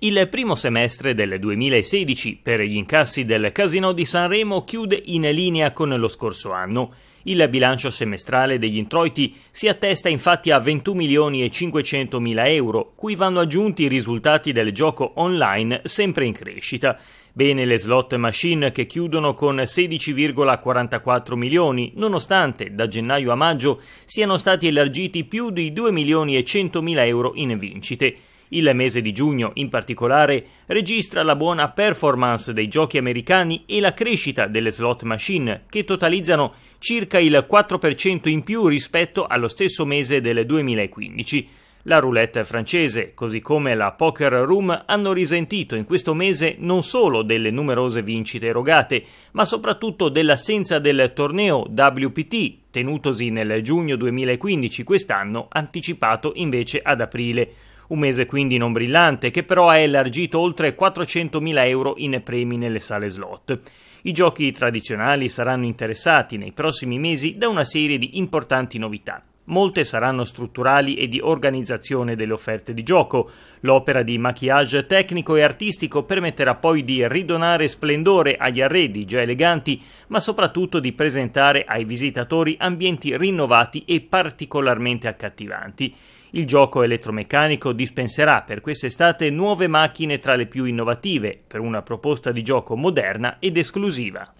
Il primo semestre del 2016 per gli incassi del Casino di Sanremo chiude in linea con lo scorso anno. Il bilancio semestrale degli introiti si attesta infatti a 21 milioni e 500 mila euro, cui vanno aggiunti i risultati del gioco online sempre in crescita. Bene le slot machine che chiudono con 16,44 milioni, nonostante da gennaio a maggio siano stati elargiti più di 2 milioni e 100 mila euro in vincite. Il mese di giugno, in particolare, registra la buona performance dei giochi americani e la crescita delle slot machine, che totalizzano circa il 4% in più rispetto allo stesso mese del 2015. La roulette francese, così come la poker room, hanno risentito in questo mese non solo delle numerose vincite erogate, ma soprattutto dell'assenza del torneo WPT, tenutosi nel giugno 2015 quest'anno, anticipato invece ad aprile un mese quindi non brillante, che però ha elargito oltre 400.000 euro in premi nelle sale slot. I giochi tradizionali saranno interessati nei prossimi mesi da una serie di importanti novità. Molte saranno strutturali e di organizzazione delle offerte di gioco. L'opera di maquillage tecnico e artistico permetterà poi di ridonare splendore agli arredi già eleganti, ma soprattutto di presentare ai visitatori ambienti rinnovati e particolarmente accattivanti. Il gioco elettromeccanico dispenserà per quest'estate nuove macchine tra le più innovative, per una proposta di gioco moderna ed esclusiva.